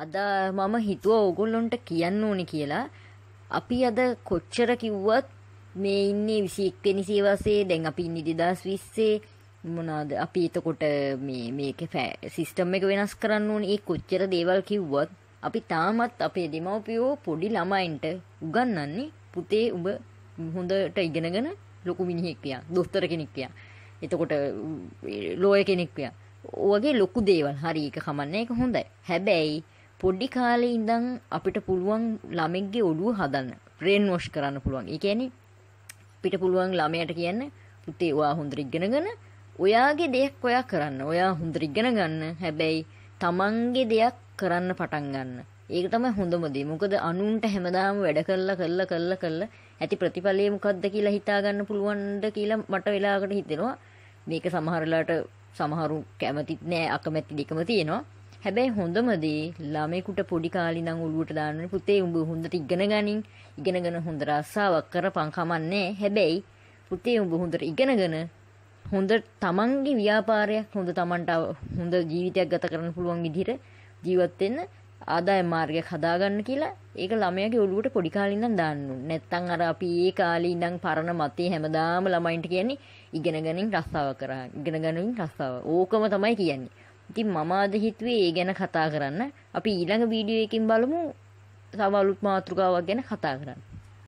අද මම හිතුව ඔගොල්ලොන්ට කියන්න ඕනි කියලා අපි අද කොච්චර කිව්වත් මේ ඉන්නේ විසික්වෙනි සේවසේ දැන් අපි නිදිදස් විස්සේ මොනාද අපි එතකොට මේ මේක පෑ සිිස්ටම් එක වෙනස් කරන්න ඕන ඒ කොච්චර දේවල් කිව්වත් අපි තාමත් අපේ දෙමවපියෝ පොඩි ළමයින්ට උගන්නන්නේ පුතේ උඹ හොඳට ඉගෙනගෙන ලොකු මිනිහෙක්කයා දොස්තර කෙනෙක්කයා එතකොට ලෝය කෙනෙක්කයා ඕගේ ලොකු දේවල් හරි එක කමන්නේ එක හොඳයි හැබැයි පොඩ්ඩි කාලේ ඉඳන් අපිට පුළුවන් ළමෙක්ගේ ඔළුව හදන්න ප්‍රේන් වෝෂ් කරන්න පුළුවන් ඒ කියන්නේ අපිට පුළුවන් ළමයට කියන්න පුතේ ඔයා හොඳට ඉගෙනගෙන ඔයාගේ දෙයක් ඔයා කරන්න ඔයා හොඳට ඉගෙන ගන්න හැබැයි තමන්ගේ දෙයක් කරන්න පටන් ගන්න ඒක තමයි හොඳම දේ මොකද අනුන්ට හැමදාම වැඩ කරලා කරලා කරලා කරලා ඇති ප්‍රතිඵලය මොකද්ද කියලා හිතාගන්න පුළුවන්ද කියලා මට වෙලාවකට හිතෙනවා මේක සමහරලාට සමහරු කැමතිත් නෑ අකමැති දෙකම තියෙනවා හැබැයි හොඳම දේ ළමයෙකුට පොඩි කාලේ ඉඳන් ඔළුවට දාන්න පුතේ උඹ හොඳට ඉගෙන ගනින් ඉගෙනගෙන හොඳ රස්සාවක් කරපන් කමන්නේ හැබැයි පුතේ උඹ හොඳට ඉගෙනගෙන හොඳ තමන්ගේ ව්‍යාපාරයක් හොඳ තමන්ට හොඳ ජීවිතයක් ගත කරන්න පුළුවන් විදිහට ජීවත් වෙන්න ආදායම් මාර්ගයක් හදාගන්න කියලා ඒක ළමයාගේ ඔළුවට පොඩි කාලේ ඉඳන් දාන්න ඕනේ. නැත්තම් අර අපි ඒ කාලේ ඉඳන් පරණ මතේ හැමදාම ළමයින්ට කියන්නේ ඉගෙන ගනින් රස්සාව කරා. ඉගෙන ගනින් රස්සාව. ඕකම තමයි කියන්නේ. ඉතින් මමාද හිතුවේ ඒ ගැන කතා කරන්න අපි ඊළඟ වීඩියෝ එකින් බලමු සවලුත් මාතෘකාවක් ගැන කතා කරන්න